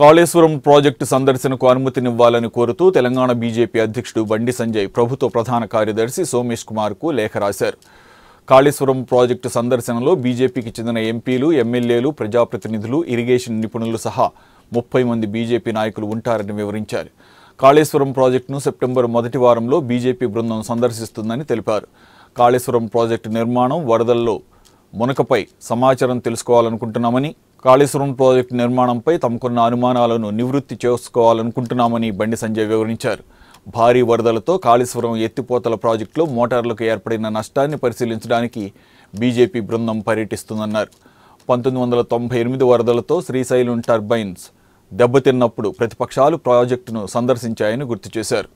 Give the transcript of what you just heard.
Kaleshwaram project సందర్శనకు అనుమతినివ్వాలని కోరుతూ Telangana BJP అధ్యక్షుడు బండి సంజయ్ ప్రభుత్వ ప్రధాన కార్యదర్శి సోమేష్ కుమార్కు లేఖ రాశారు కాళేశ్వరం ప్రాజెక్టు సందర్శనలో బీజేపీకి చెందిన ఎంపీలు ఎమ్మెల్యేలు ప్రజాప్రతినిధులు ఇరిగేషన్ నిపుణులు సహా ముప్పై మంది బీజేపీ నాయకులు ఉంటారని వివరించారు కాళేశ్వరం ప్రాజెక్టును సెప్టెంబర్ మొదటి వారంలో బీజేపీ బృందం సందర్శిస్తుందని తెలిపారు కాళేశ్వరం ప్రాజెక్టు నిర్మాణం వరదల్లో మునకపై సమాచారం తెలుసుకోవాలనుకుంటున్నామని కాళేశ్వరం ప్రాజెక్టు నిర్మాణంపై తమకున్న అనుమానాలను నివృత్తి చేసుకోవాలనుకుంటున్నామని బండి సంజయ్ వివరించారు భారీ వరదలతో కాళేశ్వరం ఎత్తిపోతల ప్రాజెక్టులో మోటార్లకు ఏర్పడిన నష్టాన్ని పరిశీలించడానికి బీజేపీ బృందం పర్యటిస్తుందన్నారు పంతొమ్మిది వందల తొంభై ఎనిమిది వరదలతో శ్రీశైలం టర్బైన్స్ దెబ్బతిన్నప్పుడు ప్రతిపక్షాలు ప్రాజెక్టును సందర్శించాయని గుర్తు చేశారు